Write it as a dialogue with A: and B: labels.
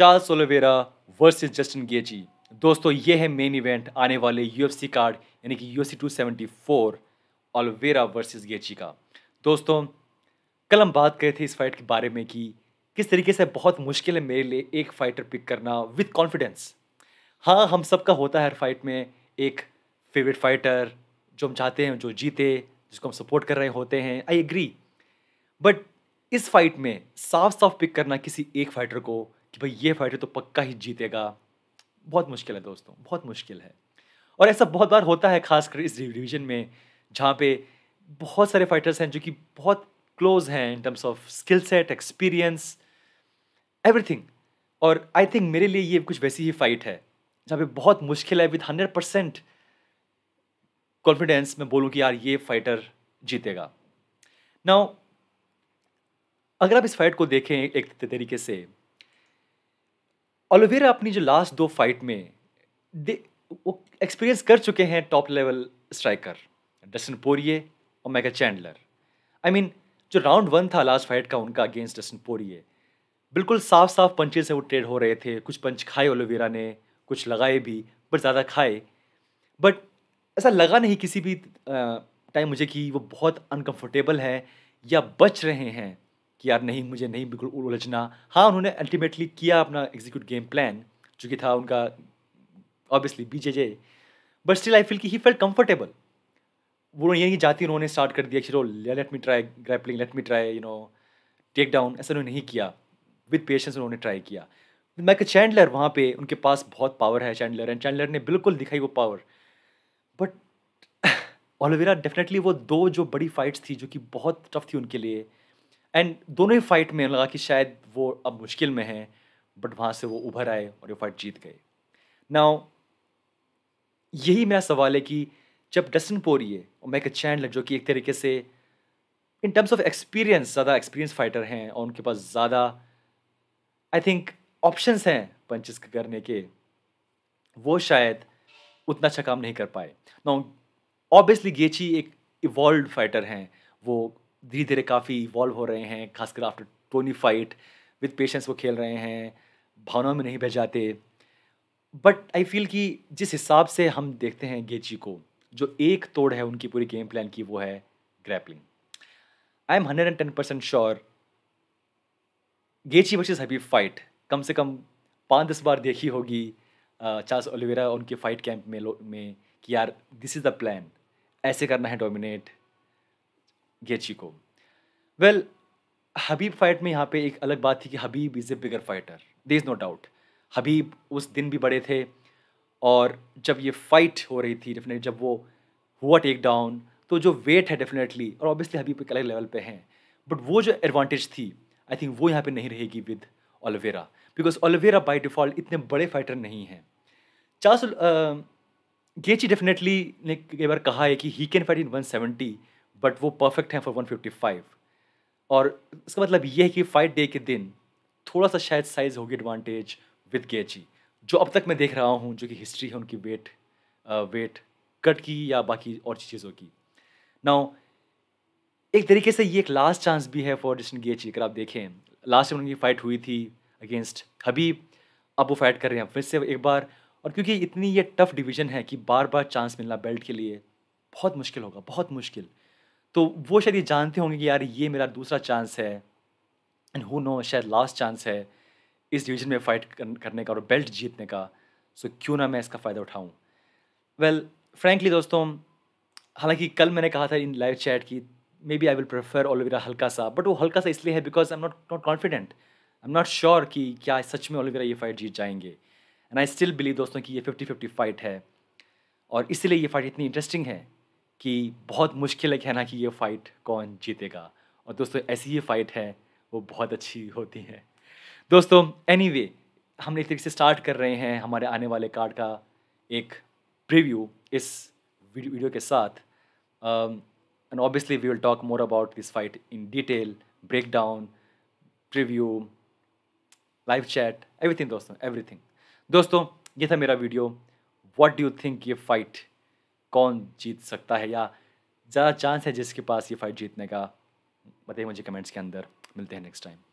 A: Charles Oliveira versus Justin Gaethje दोस्तों ये है मेन इवेंट आने वाले यूएफसी कार्ड यानी कि यूएफसी 274 ओलिवेरा वर्सेस गेची का दोस्तों कल हम बात करे थे इस फाइट के बारे में कि किस तरीके से बहुत मुश्किल है मेरे लिए एक फाइटर पिक करना विथ कॉन्फिडेंस हाँ हम सब का होता है हर फाइट में एक फेवरेट फाइटर जो हम चाहते हैं जो जीते जिसको हम सपोर्ट कर रहे होते हैं आई एग्री बट इस फाइट में साफ साफ पिक करना किसी एक फाइटर को कि भाई ये फाइटर तो पक्का ही जीतेगा बहुत मुश्किल है दोस्तों बहुत मुश्किल है और ऐसा बहुत बार होता है खासकर इस डिवीजन में जहाँ पे बहुत सारे फाइटर्स हैं जो कि बहुत क्लोज हैं in terms of skill set experience everything और आई थिंक मेरे लिए ये कुछ वैसी ही फाइट है जहाँ पे बहुत मुश्किल है विद हंड्रेड परसेंट कॉन्फिडेंस मैं बोलूँ कि यार ये फाइटर जीतेगा ना अगर आप इस फाइट को देखें एक तरीके से ओलिवेरा अपनी जो लास्ट दो फाइट में दे वो एक्सपीरियंस कर चुके हैं top level striker Dustin Poirier और मैगा चैंडलर आई मीन जो राउंड वन था लास्ट फाइट का उनका अगेंस्ट डस्टिन पोरिए बिल्कुल साफ साफ पंचे से वो ट्रेड हो रहे थे कुछ पंच खाए ओलिवेरा ने कुछ लगाए भी बट ज़्यादा खाए बट ऐसा लगा नहीं किसी भी टाइम मुझे कि वो बहुत अनकंफर्टेबल हैं या बच रहे हैं कि यार नहीं मुझे नहीं बिल्कुल उलझना हाँ उन्होंने अल्टीमेटली किया अपना एग्जीक्यूट गेम प्लान जो कि था उनका ऑब्वियसली जे बट स्टिल आई फील कि ही फेल कम्फर्टेबल वो यही जाती उन्होंने स्टार्ट कर दिया चलो let me try grappling let me try you know take down ऐसा उन्होंने नहीं किया विद पेशेंस उन्होंने ट्राई किया एक चैंडलर वहाँ पे उनके पास बहुत पावर है चैंडलर एंड चैंडलर ने बिल्कुल दिखाई वो पावर बट ऑलवेरा डेफिनेटली वो दो जो बड़ी फाइट्स थी जो कि बहुत टफ थी उनके लिए एंड दोनों ही फाइट में लगा कि शायद वो अब मुश्किल में है बट वहाँ से वो उभर आए और ये फाइट जीत गए नाउ यही मेरा सवाल है कि जब डस्टिन पोरिए और मैक चैंडलर जो कि एक तरीके से इन टर्म्स ऑफ एक्सपीरियंस ज़्यादा एक्सपीरियंस फाइटर हैं और उनके पास ज़्यादा आई थिंक ऑप्शंस हैं पंचेस करने के वो शायद उतना अच्छा काम नहीं कर पाए ना ऑब्वियसली गेची एक इवॉल्व फाइटर हैं वो धीरे धीरे काफ़ी इवॉल्व हो रहे हैं खासकर after Tony fight with patience वो खेल रहे हैं भावनाओं में नहीं बह जाते बट आई फील कि जिस हिसाब से हम देखते हैं गेची को जो एक तोड़ है उनकी पूरी गेम प्लान की वो है grappling I am hundred and ten percent sure Gaethje versus Khabib fight कम से कम पाँच दस बार देखी होगी चार्ल्स ओलिवेरा उनके फाइट कैंप में में कि यार दिस इज़ द प्लान ऐसे करना है डोमिनेट गेची को वेल well, हबीब फाइट में यहाँ पे एक अलग बात थी कि Khabib is a bigger fighter there is no doubt Khabib उस दिन भी बड़े थे और जब ये फाइट हो रही थी डेफिनेटली जब वो हुआ टेक डाउन तो जो वेट है डेफिनेटली और ऑब्वियसली हबीब एक अलग लेवल पे हैं बट वो जो एडवांटेज थी आई थिंक वो यहाँ पे नहीं रहेगी with Oliveira because Oliveira by default इतने बड़े फाइटर नहीं हैं चार्ल्स गेची डेफिनेटली ने कई बार कहा है कि he can fight in one seventy but वो परफेक्ट हैं फॉर वन फिफ्टी फाइव और इसका मतलब ये है कि फाइट डे के दिन थोड़ा सा शायद साइज होगी एडवांटेज विद गेची जो अब तक मैं देख रहा हूँ जो कि हिस्ट्री है उनकी वेट वेट कट की या बाकी और चीज़ों की ना एक तरीके से ये एक लास्ट चांस भी है फॉर डिस्टन गेची अगर आप देखें लास्ट टाइम उनकी फ़ाइट हुई थी अगेंस्ट हबीब अब वो फाइट कर रहे हैं फिर से एक बार और क्योंकि इतनी ये टफ डिवीज़न है कि बार बार चांस मिलना बेल्ट के लिए बहुत मुश्किल होगा बहुत मुश्किल तो वो शायद ये जानते होंगे कि यार ये मेरा दूसरा चांस है एंड हु नो शायद लास्ट चांस है इस डिवीजन में फ़ाइट करने का और बेल्ट जीतने का सो so, क्यों ना मैं इसका फ़ायदा उठाऊँ वेल फ्रेंकली दोस्तों हालांकि कल मैंने कहा था इन लाइव चैट की may be I will prefer Oliveira हल्का सा बट वो हल्का सा इसलिए है because I am not not confident I am not sure कि क्या सच में ओलिवेरा ये फाइट जीत जाएंगे एंड आई स्टिल बिलीव दोस्तों कि ये फिफ्टी फिफ्टी फाइट है और इसीलिए ये फाइट इतनी इंटरेस्टिंग है कि बहुत मुश्किल है कहना कि ये फ़ाइट कौन जीतेगा और दोस्तों ऐसी ही फ़ाइट है वो बहुत अच्छी होती है दोस्तों एनी anyway, हम एक तरीके से स्टार्ट कर रहे हैं हमारे आने वाले कार्ड का एक प्रीव्यू इस वीडियो के साथ and obviously we will talk more about this fight in detail break down preview live chat everything दोस्तों एवरीथिंग दोस्तों ये था मेरा video what do you think ये फाइट कौन जीत सकता है या ज़्यादा चांस है जिसके पास ये फाइट जीतने का बताइए मुझे कमेंट्स के अंदर मिलते हैं नेक्स्ट टाइम